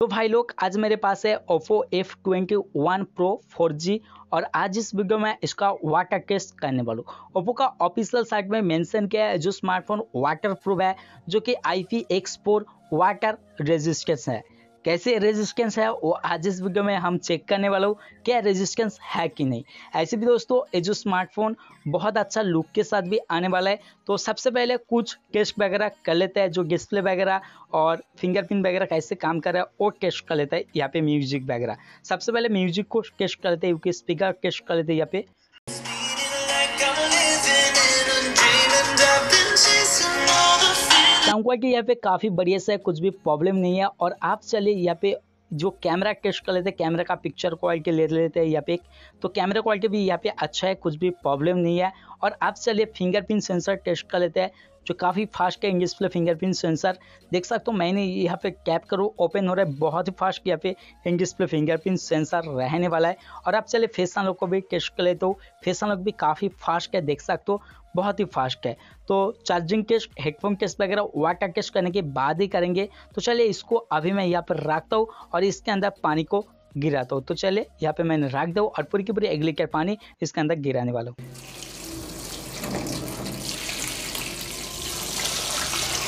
तो भाई लोग आज मेरे पास है Oppo F twenty one pro four G और आज इस वीडियो में इसका वाटर टेस्ट करने वाला हूँ ओप्पो का ऑफिशियल साइट में मेंशन किया है जो स्मार्टफोन वाटर प्रूफ है जो कि I P X four water resistance है कैसे रेजिस्टेंस है वो आज इस वीडियो में हम चेक करने वाला हूँ क्या रेजिस्टेंस है कि नहीं ऐसे भी दोस्तों ये जो स्मार्टफोन बहुत अच्छा लुक के साथ भी आने वाला है तो सबसे पहले कुछ टेस्ट वगैरह कर लेते हैं जो डिस्प्ले वगैरह और फिंगरप्रिंट वगैरह कैसे काम कर रहा है वो टेस्ट कर लेता है यहाँ पे म्यूजिक वगैरह सबसे पहले म्यूजिक को टेस्ट कर लेते हैं क्योंकि स्पीकर टेस्ट कर लेते हैं यहाँ पे बताऊंगा कि यहाँ पे काफ़ी बढ़िया सा है कुछ भी प्रॉब्लम नहीं है और आप चलिए यहाँ पे जो कैमरा टेस्ट कर लेते हैं कैमरा का पिक्चर क्वालिटी ले लेते हैं यहाँ पे तो कैमरा क्वालिटी भी यहाँ पे अच्छा है कुछ भी प्रॉब्लम नहीं है और आप चलिए फिंगरप्रिंट सेंसर टेस्ट कर लेते हैं जो काफ़ी फास्ट है इंग्लिश फिंगरप्रिंट सेंसर देख सकते हो मैंने यहाँ पे कैप करो ओपन हो रहा है बहुत ही फास्ट यहाँ पे इन फिंगरप्रिंट सेंसर रहने वाला है और आप चले फेस अनलॉक को भी टेस्ट कर लेते हो फेस अनलॉक भी काफ़ी फास्ट है देख सकते हो बहुत ही फास्ट है तो चार्जिंग टेस्ट हेडफोन टेस्ट वगैरह वाटर टेस्ट करने के बाद ही करेंगे तो चलिए इसको अभी मैं यहाँ पर रखता हूँ और इसके अंदर पानी को गिराता हूँ तो चले यहाँ पे मैंने रख दो और पूरी की पूरी एग्लिकेट पानी इसके अंदर गिराने वाला हूँ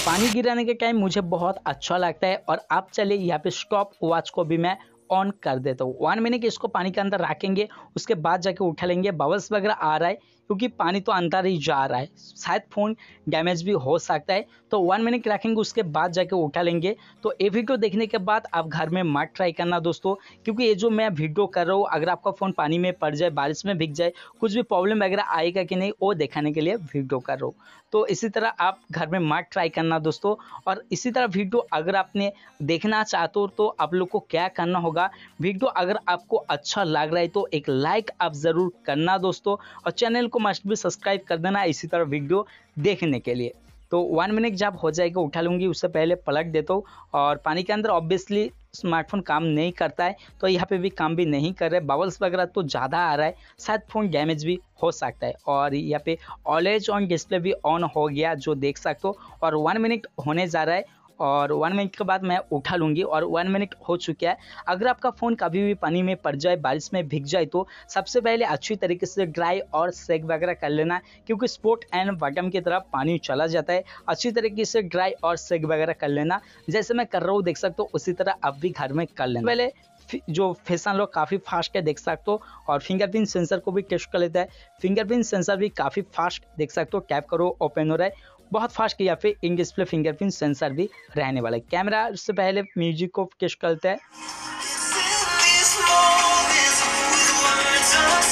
पानी गिराने के टाइम मुझे बहुत अच्छा लगता है और आप चले यहाँ पे स्टॉप वॉच को भी मैं ऑन कर देता हूँ वन मिनट इसको पानी के अंदर रखेंगे उसके बाद जाके उठा लेंगे बबल्स वगैरह आ रहा है क्योंकि पानी तो अंदर ही जा रहा है शायद फ़ोन डैमेज भी हो सकता है तो वन मिनट रखेंगे उसके बाद जाके उठा लेंगे तो ये वीडियो देखने के बाद आप घर में मत ट्राई करना दोस्तों क्योंकि ये जो मैं वीडियो कर रहा हूँ अगर आपका फ़ोन पानी में पड़ जाए बारिश में भीग जाए कुछ भी प्रॉब्लम वगैरह आएगा कि नहीं वो दिखाने के लिए वीडियो कर रहा हूँ तो इसी तरह आप घर में मत ट्राई करना दोस्तों और इसी तरह वीडियो अगर आपने देखना चाहते हो तो आप लोग को क्या करना होगा होगा वीडियो अगर आपको अच्छा लग रहा है तो एक लाइक आप ज़रूर करना दोस्तों और चैनल को मस्ट भी सब्सक्राइब कर देना इसी तरह वीडियो देखने के लिए तो वन मिनट जब हो जाएगा उठा लूँगी उससे पहले पलट देता हूँ और पानी के अंदर ऑब्वियसली स्मार्टफोन काम नहीं करता है तो यहाँ पे भी काम भी नहीं कर रहे बबल्स वगैरह तो ज़्यादा आ रहा है शायद फ़ोन डैमेज भी हो सकता है और यहाँ पे ऑलेज ऑन डिस्प्ले भी ऑन हो गया जो देख सकते हो और वन मिनट होने जा रहा है और वन मिनट के बाद मैं उठा लूँगी और वन मिनट हो चुका है अगर आपका फ़ोन कभी भी पानी में पड़ जाए बारिश में भीग जाए तो सबसे पहले अच्छी तरीके से ड्राई और सेक वगैरह कर लेना क्योंकि स्पोर्ट एंड बटम की तरफ पानी चला जाता है अच्छी तरीके से ड्राई और सेक वगैरह कर लेना जैसे मैं कर रहा हूँ देख सकते हो उसी तरह आप भी घर में कर लेना पहले जो फैसन लोग काफ़ी फास्ट है देख सकते हो और फिंगरप्रिंट सेंसर को भी टेस्ट कर लेता है फिंगरप्रिंट सेंसर भी काफ़ी फास्ट देख सकते हो टैप करो ओपन हो रहा है बहुत फास्ट या फिर इंग डिस्प्ले फिंगरप्रिंट सेंसर भी रहने वाला है कैमरा से पहले म्यूजिक को कैश करते हैं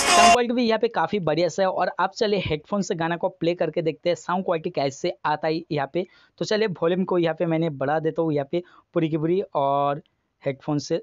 साउंड क्वालिटी भी यहाँ पे काफ़ी बढ़िया सा है और आप चले हेडफोन से गाना को प्ले करके देखते हैं साउंड क्वालिटी कैसे आता है यहाँ पे तो चलिए वॉल्यूम को यहाँ पे मैंने बढ़ा देता हूँ यहाँ पे पूरी की पूरी और हेडफोन से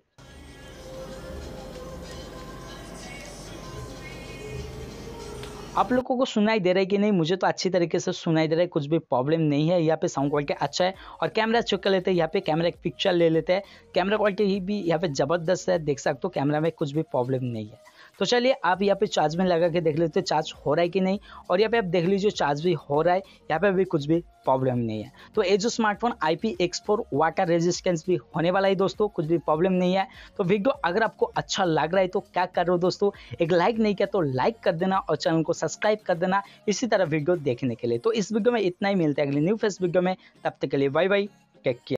आप लोगों को सुनाई दे रहा है कि नहीं मुझे तो अच्छी तरीके से सुनाई दे रहा है कुछ भी प्रॉब्लम नहीं है यहाँ पे साउंड क्वालिटी अच्छा है और कैमरा चेक कर लेते हैं यहाँ पे कैमरा एक पिक्चर ले लेते हैं कैमरा क्वालिटी भी यहाँ पे ज़बरदस्त है देख सकते हो कैमरा में कुछ भी प्रॉब्लम नहीं है तो चलिए आप यहाँ पे चार्ज में लगा के देख लेते हो चार्ज हो रहा है कि नहीं और यहाँ पे आप देख लीजिए चार्ज भी हो रहा है यहाँ पे भी कुछ भी प्रॉब्लम नहीं है तो ये जो smartphone I P water resistance भी होने वाला है दोस्तों कुछ भी प्रॉब्लम नहीं है तो वीडियो अगर आपको अच्छा लग रहा है तो क्या कर रहे हो दोस्तों एक लाइक नहीं किया तो लाइक कर देना और चैनल को सब्सक्राइब कर देना इसी तरह वीडियो देखने के लिए तो इस वीडियो में इतना ही मिलता है अगले न्यू फेस वीडियो में तब तक के लिए बाई बाई टेक केयर